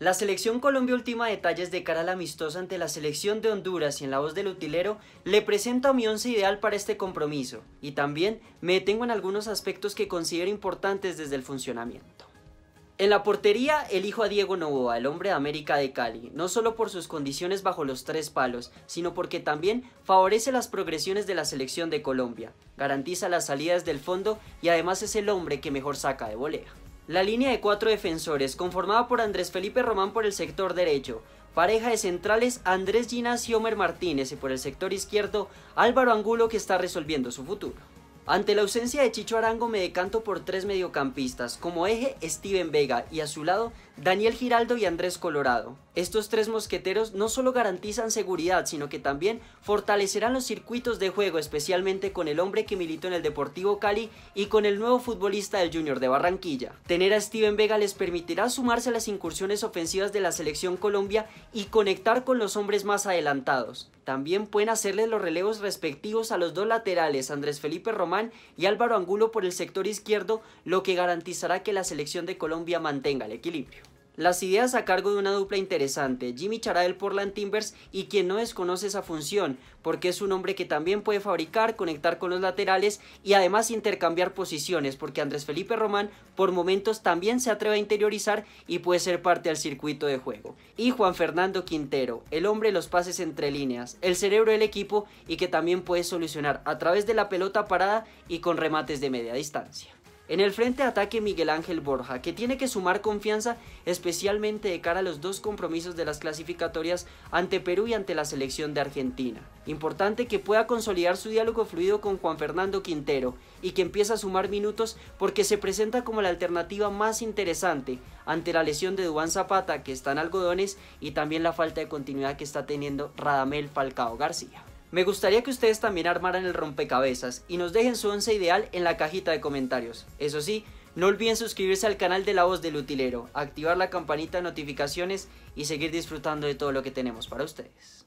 La selección Colombia ultima detalles de cara al amistoso ante la selección de Honduras y en la voz del utilero le presento a mi once ideal para este compromiso y también me detengo en algunos aspectos que considero importantes desde el funcionamiento. En la portería elijo a Diego Novoa, el hombre de América de Cali, no solo por sus condiciones bajo los tres palos, sino porque también favorece las progresiones de la selección de Colombia, garantiza las salidas del fondo y además es el hombre que mejor saca de volea. La línea de cuatro defensores, conformada por Andrés Felipe Román por el sector derecho, pareja de centrales Andrés Ginas y Homer Martínez y por el sector izquierdo Álvaro Angulo que está resolviendo su futuro. Ante la ausencia de Chicho Arango me decanto por tres mediocampistas, como eje Steven Vega y a su lado Daniel Giraldo y Andrés Colorado. Estos tres mosqueteros no solo garantizan seguridad, sino que también fortalecerán los circuitos de juego, especialmente con el hombre que militó en el Deportivo Cali y con el nuevo futbolista del Junior de Barranquilla. Tener a Steven Vega les permitirá sumarse a las incursiones ofensivas de la selección Colombia y conectar con los hombres más adelantados. También pueden hacerle los relevos respectivos a los dos laterales, Andrés Felipe Román y Álvaro Angulo por el sector izquierdo, lo que garantizará que la selección de Colombia mantenga el equilibrio. Las ideas a cargo de una dupla interesante, Jimmy Chará por Portland Timbers y quien no desconoce esa función, porque es un hombre que también puede fabricar, conectar con los laterales y además intercambiar posiciones, porque Andrés Felipe Román por momentos también se atreve a interiorizar y puede ser parte del circuito de juego. Y Juan Fernando Quintero, el hombre de los pases entre líneas, el cerebro del equipo y que también puede solucionar a través de la pelota parada y con remates de media distancia. En el frente ataque Miguel Ángel Borja, que tiene que sumar confianza especialmente de cara a los dos compromisos de las clasificatorias ante Perú y ante la selección de Argentina. Importante que pueda consolidar su diálogo fluido con Juan Fernando Quintero y que empiece a sumar minutos porque se presenta como la alternativa más interesante ante la lesión de Dubán Zapata que está en algodones y también la falta de continuidad que está teniendo Radamel Falcao García. Me gustaría que ustedes también armaran el rompecabezas y nos dejen su once ideal en la cajita de comentarios. Eso sí, no olviden suscribirse al canal de La Voz del Utilero, activar la campanita de notificaciones y seguir disfrutando de todo lo que tenemos para ustedes.